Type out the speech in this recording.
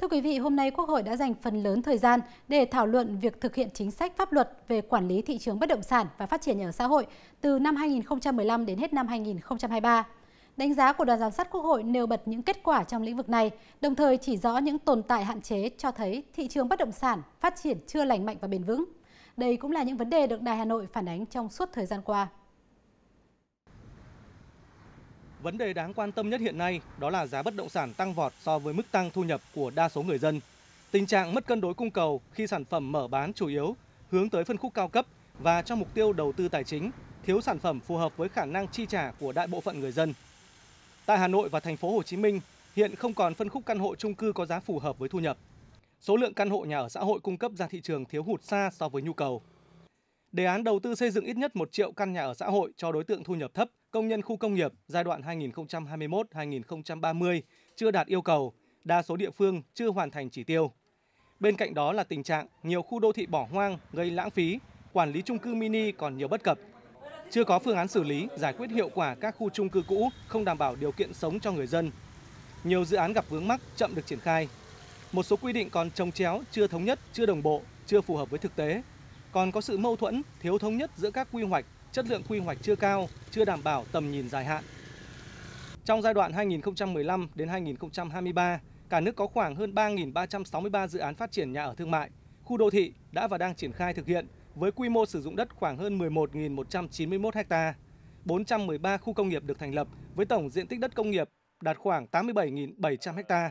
Thưa quý vị, hôm nay Quốc hội đã dành phần lớn thời gian để thảo luận việc thực hiện chính sách pháp luật về quản lý thị trường bất động sản và phát triển nhà ở xã hội từ năm 2015 đến hết năm 2023. Đánh giá của đoàn giám sát Quốc hội nêu bật những kết quả trong lĩnh vực này, đồng thời chỉ rõ những tồn tại hạn chế cho thấy thị trường bất động sản phát triển chưa lành mạnh và bền vững. Đây cũng là những vấn đề được Đài Hà Nội phản ánh trong suốt thời gian qua. Vấn đề đáng quan tâm nhất hiện nay đó là giá bất động sản tăng vọt so với mức tăng thu nhập của đa số người dân. Tình trạng mất cân đối cung cầu khi sản phẩm mở bán chủ yếu hướng tới phân khúc cao cấp và trong mục tiêu đầu tư tài chính, thiếu sản phẩm phù hợp với khả năng chi trả của đại bộ phận người dân. Tại Hà Nội và thành phố Hồ Chí Minh, hiện không còn phân khúc căn hộ chung cư có giá phù hợp với thu nhập. Số lượng căn hộ nhà ở xã hội cung cấp ra thị trường thiếu hụt xa so với nhu cầu. Đề án đầu tư xây dựng ít nhất 1 triệu căn nhà ở xã hội cho đối tượng thu nhập thấp, công nhân khu công nghiệp giai đoạn 2021-2030 chưa đạt yêu cầu, đa số địa phương chưa hoàn thành chỉ tiêu. Bên cạnh đó là tình trạng nhiều khu đô thị bỏ hoang gây lãng phí, quản lý chung cư mini còn nhiều bất cập. Chưa có phương án xử lý, giải quyết hiệu quả các khu chung cư cũ không đảm bảo điều kiện sống cho người dân. Nhiều dự án gặp vướng mắc chậm được triển khai. Một số quy định còn trồng chéo, chưa thống nhất, chưa đồng bộ, chưa phù hợp với thực tế, còn có sự mâu thuẫn, thiếu thống nhất giữa các quy hoạch, chất lượng quy hoạch chưa cao, chưa đảm bảo tầm nhìn dài hạn. Trong giai đoạn 2015 đến 2023, cả nước có khoảng hơn 3.363 dự án phát triển nhà ở thương mại, khu đô thị đã và đang triển khai thực hiện với quy mô sử dụng đất khoảng hơn 11.191 ha. 413 khu công nghiệp được thành lập với tổng diện tích đất công nghiệp đạt khoảng 87.700 ha.